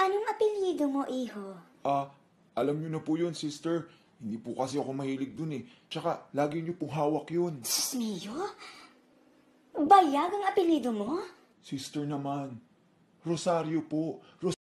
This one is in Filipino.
Anong apelyido mo, iho? Ah, alam niyo na po yun, sister. Hindi po kasi ako mahilig dun eh. Tsaka, lagi niyo pong hawak yun. Sus, Mio? Bayag ang apelyido mo? Sister naman, Rosario po. Ros-